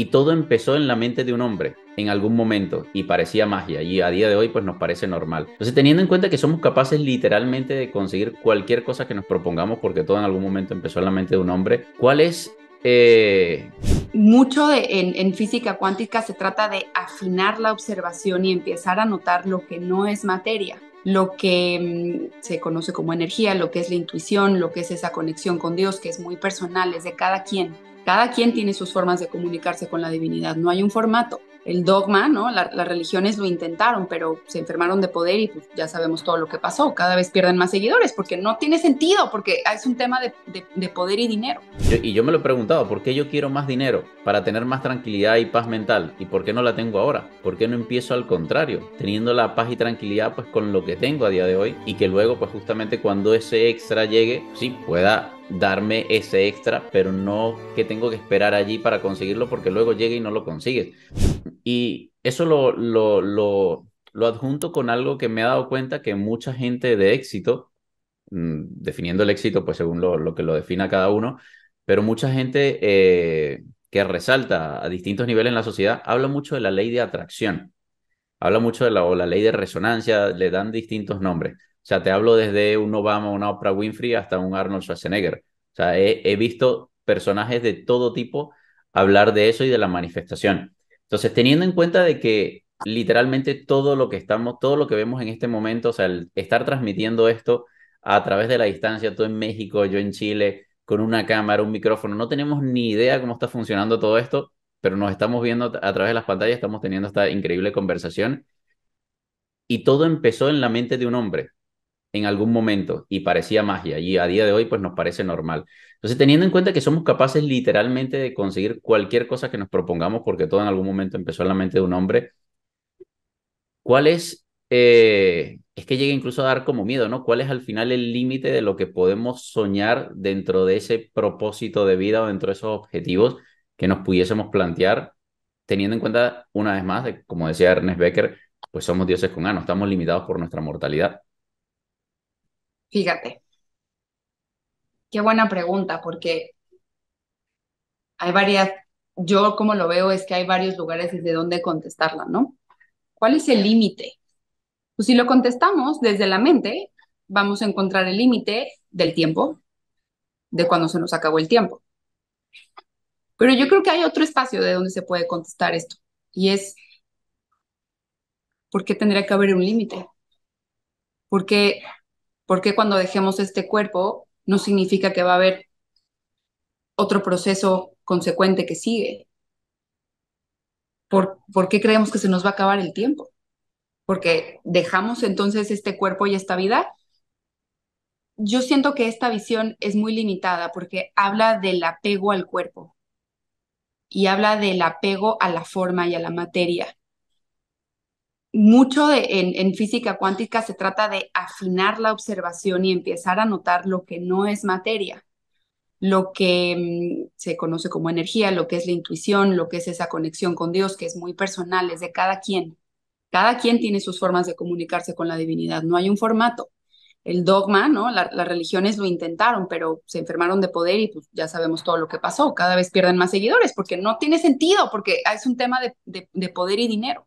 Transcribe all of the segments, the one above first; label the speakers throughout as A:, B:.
A: Y todo empezó en la mente de un hombre en algún momento y parecía magia y a día de hoy pues nos parece normal. Entonces teniendo en cuenta que somos capaces literalmente de conseguir cualquier cosa que nos propongamos porque todo en algún momento empezó en la mente de un hombre, ¿cuál es eh? Mucho
B: en, física cuántica se trata de afinar la observación y empezar a notar lo que no es materia, lo que mm, se conoce como energía, lo que es la intuición, lo que es esa conexión con Dios, que es muy personal, es de cada quien cada quien tiene sus formas de comunicarse con la divinidad, no hay un formato el dogma, ¿no? las religiones lo intentaron, pero se enfermaron de poder y pues, ya sabemos todo lo que pasó. Cada vez pierden más seguidores porque no tiene sentido, porque es un tema de, poder y dinero.
A: y yo me lo he preguntado, ¿por qué yo quiero más dinero? Para tener más tranquilidad y paz mental. ¿Y por qué no la tengo ahora? ¿Por qué no empiezo al contrario? Teniendo la paz y tranquilidad pues con lo que tengo a día de hoy y que luego pues justamente cuando ese extra llegue, sí, pueda darme ese extra, pero no que tengo que esperar allí para conseguirlo porque luego llegue y no lo consigues. Y eso lo, lo, lo, adjunto con algo que me he dado cuenta que mucha gente de éxito, mm, definiendo el éxito pues según lo, que lo defina cada uno, pero mucha gente eh, que resalta a distintos niveles en la sociedad habla mucho de la ley de atracción, habla mucho de la, ley de resonancia, le dan distintos nombres. O sea, te hablo desde un Obama, una Oprah Winfrey hasta un Arnold Schwarzenegger. O sea, he visto personajes de todo tipo hablar de eso y de la manifestación. Entonces, teniendo en cuenta de que literalmente todo lo que estamos, todo lo que vemos en este momento, o sea, el estar transmitiendo esto a través de la distancia, tú en México, yo en Chile, con una cámara, un micrófono, no tenemos ni idea cómo está funcionando todo esto, pero nos estamos viendo a través de las pantallas, estamos teniendo esta increíble conversación. Y todo empezó en la mente de un hombre, en algún momento y parecía magia y a día de hoy pues nos parece normal. Entonces teniendo en cuenta que somos capaces literalmente de conseguir cualquier cosa que nos propongamos porque todo en algún momento empezó en la mente de un hombre, ¿cuál es? Eh, es que llega incluso a dar como miedo, ¿no? ¿Cuál es al final el límite de lo que podemos soñar dentro de ese propósito de vida o dentro de esos objetivos que nos pudiésemos plantear? Teniendo en cuenta, una vez más, como decía Ernest Becker, pues somos dioses con A, estamos limitados por nuestra mortalidad.
B: Fíjate, qué buena pregunta, porque hay varias, yo como lo veo es que hay varios lugares desde donde contestarla, ¿no? ¿Cuál es el límite? Pues si lo contestamos desde la mente, vamos a encontrar el límite del tiempo, de cuando se nos acabó el tiempo. Pero yo creo que hay otro espacio de donde se puede contestar esto, y es, ¿por qué tendría que haber un límite? Porque porque cuando dejemos este cuerpo no significa que va a haber otro proceso consecuente que sigue? ¿Por, ¿Por qué creemos que se nos va a acabar el tiempo? Porque dejamos entonces este cuerpo y esta vida. Yo siento que esta visión es muy limitada porque habla del apego al cuerpo y habla del apego a la forma y a la materia mucho de, en, física cuántica se trata de afinar la observación y empezar a notar lo que no es materia, lo que mm, se conoce como energía, lo que es la intuición, lo que es esa conexión con Dios, que es muy personal, es de cada quien. Cada quien tiene sus formas de comunicarse con la divinidad, no hay un formato. El dogma, ¿no? las religiones lo intentaron, pero se enfermaron de poder y pues, ya sabemos todo lo que pasó. Cada vez pierden más seguidores porque no tiene sentido, porque es un tema de poder y dinero.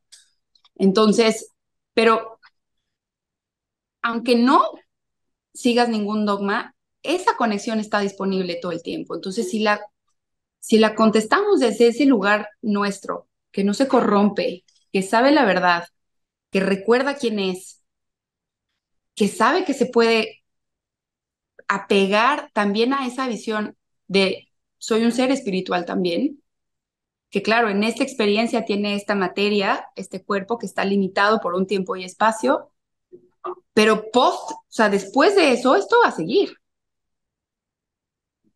B: Entonces, pero aunque no sigas ningún dogma, esa conexión está disponible todo el tiempo. Entonces, si la, si la contestamos desde ese lugar nuestro, que no se corrompe, que sabe la verdad, que recuerda quién es, que sabe que se puede apegar también a esa visión de soy un ser espiritual también, que claro, en esta experiencia tiene esta materia, este cuerpo que está limitado por un tiempo y espacio, pero post, o sea, después de eso, esto va a seguir.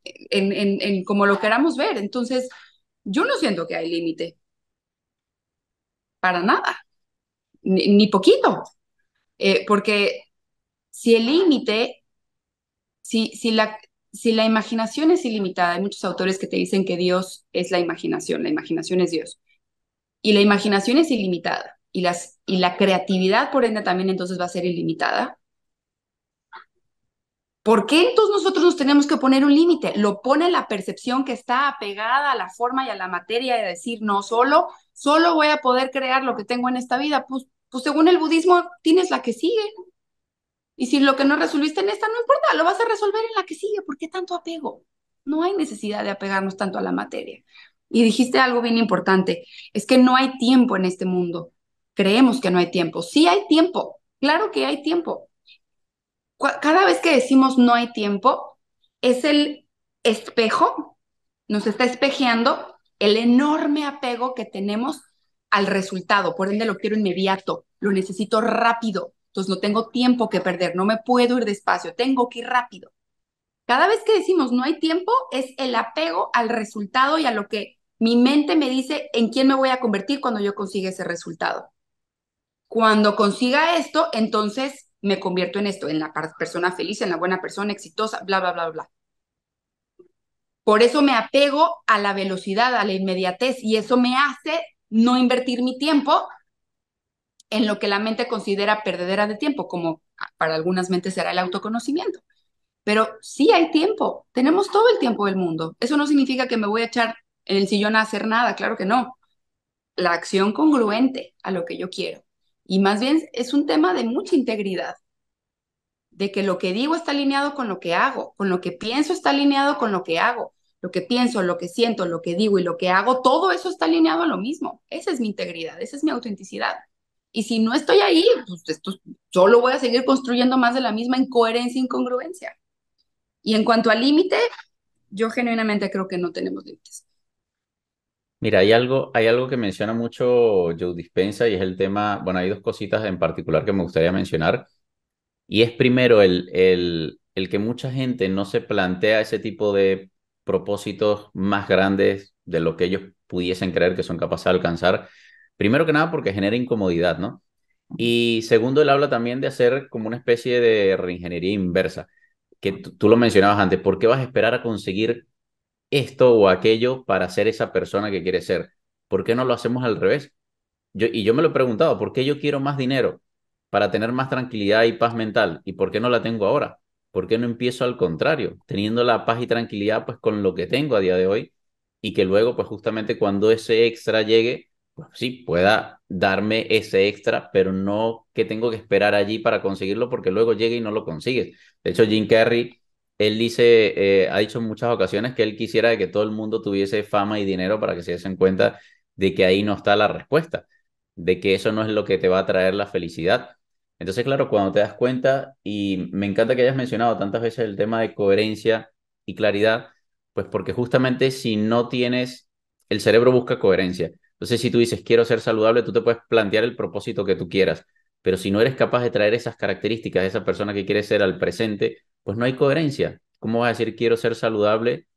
B: En, en, en como lo queramos ver. Entonces, yo no siento que hay límite. Para nada. Ni, poquito. Eh, porque si el límite, si, si, la, si la imaginación es ilimitada, hay muchos autores que te dicen que Dios es la imaginación, la imaginación es Dios. Y la imaginación es ilimitada y, la creatividad, por ende, también entonces va a ser ilimitada. ¿Por qué entonces nosotros nos tenemos que poner un límite? Lo pone la percepción que está apegada a la forma y a la materia de decir, no, solo, solo voy a poder crear lo que tengo en esta vida. Pues, pues según el budismo, tienes la que sigue. Y si lo que no resolviste en esta, no importa, lo vas a resolver en la que sigue. ¿Por qué tanto apego? No hay necesidad de apegarnos tanto a la materia. Y dijiste algo bien importante, es que no hay tiempo en este mundo. Creemos que no hay tiempo. Sí hay tiempo, claro que hay tiempo. Cada vez que decimos no hay tiempo, es el espejo, nos está espejeando el enorme apego que tenemos al resultado. Por ende, lo quiero inmediato, lo necesito rápido, entonces no tengo tiempo que perder, no me puedo ir despacio, tengo que ir rápido. Cada vez que decimos no hay tiempo, es el apego al resultado y a lo que mi mente me dice en quién me voy a convertir cuando yo consiga ese resultado. Cuando consiga esto, entonces me convierto en esto, en la persona feliz, en la buena persona, exitosa, bla, bla, bla, bla. Por eso me apego a la velocidad, a la inmediatez, y eso me hace no invertir mi tiempo en lo que la mente considera perdedera de tiempo, como ah, para algunas mentes será el autoconocimiento. Pero sí hay tiempo, tenemos todo el tiempo del mundo. Eso no significa que me voy a echar en el sillón a hacer nada, claro que no. La acción congruente a lo que yo quiero. Y más bien es un tema de mucha integridad, de que lo que digo está alineado con lo que hago, con lo que pienso está alineado con lo que hago, lo que pienso, lo que siento, lo que digo y lo que hago, todo eso está alineado a lo mismo. Esa es mi integridad, esa es mi autenticidad. Y si no estoy ahí, pues esto, solo voy a seguir construyendo más de la misma incoherencia e incongruencia. Y en cuanto al límite, yo genuinamente creo que no tenemos límites.
A: Mira, hay algo, hay algo que menciona mucho Joe Dispensa y es el tema, bueno, hay dos cositas en particular que me gustaría mencionar. Y es primero el, el, el que mucha gente no se plantea ese tipo de propósitos más grandes de lo que ellos pudiesen creer que son capaces de alcanzar, Primero que nada porque genera incomodidad, ¿no? Y segundo, él habla también de hacer como una especie de reingeniería inversa, que tú lo mencionabas antes, ¿por qué vas a esperar a conseguir esto o aquello para ser esa persona que quieres ser? ¿Por qué no lo hacemos al revés? Yo, y yo me lo he preguntado, ¿por qué yo quiero más dinero para tener más tranquilidad y paz mental? ¿Y por qué no la tengo ahora? ¿Por qué no empiezo al contrario, teniendo la paz y tranquilidad pues con lo que tengo a día de hoy y que luego pues justamente cuando ese extra llegue sí, pueda darme ese extra, pero no que tengo que esperar allí para conseguirlo porque luego llega y no lo consigues. De hecho, Jim Carrey, él dice, eh, ha dicho en muchas ocasiones que él quisiera que todo el mundo tuviese fama y dinero para que se diesen cuenta de que ahí no está la respuesta, de que eso no es lo que te va a traer la felicidad. Entonces, claro, cuando te das cuenta, y me encanta que hayas mencionado tantas veces el tema de coherencia y claridad, pues porque justamente si no tienes, el cerebro busca coherencia entonces, si tú dices, quiero ser saludable, tú te puedes plantear el propósito que tú quieras, pero si no eres capaz de traer esas características de esa persona que quiere ser al presente, pues no hay coherencia. ¿Cómo vas a decir, quiero ser saludable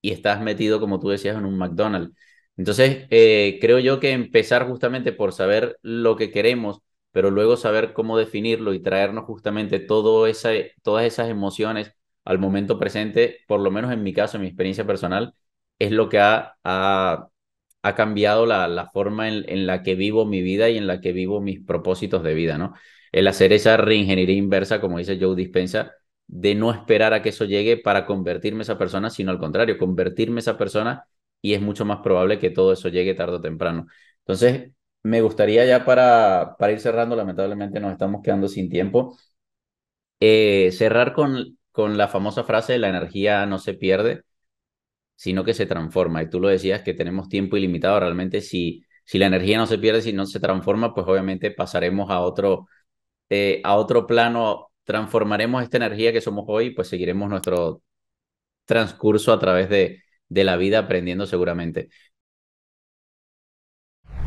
A: y estás metido, como tú decías, en un McDonald's? Entonces, eh, creo yo que empezar justamente por saber lo que queremos, pero luego saber cómo definirlo y traernos justamente todo esa, todas esas emociones al momento presente, por lo menos en mi caso, en mi experiencia personal, es lo que ha ha cambiado la, la forma en, la que vivo mi vida y en la que vivo mis propósitos de vida, ¿no? El hacer esa reingeniería inversa, como dice Joe Dispensa, de no esperar a que eso llegue para convertirme esa persona, sino al contrario, convertirme esa persona y es mucho más probable que todo eso llegue tarde o temprano. Entonces, me gustaría ya para, para ir cerrando, lamentablemente nos estamos quedando sin tiempo, eh, cerrar con, con la famosa frase, la energía no se pierde sino que se transforma. Y tú lo decías que tenemos tiempo ilimitado. Realmente, si, si la energía no se pierde, si no se transforma, pues obviamente pasaremos a otro, eh, a otro plano, transformaremos esta energía que somos hoy, pues seguiremos nuestro transcurso a través de, de la vida aprendiendo seguramente.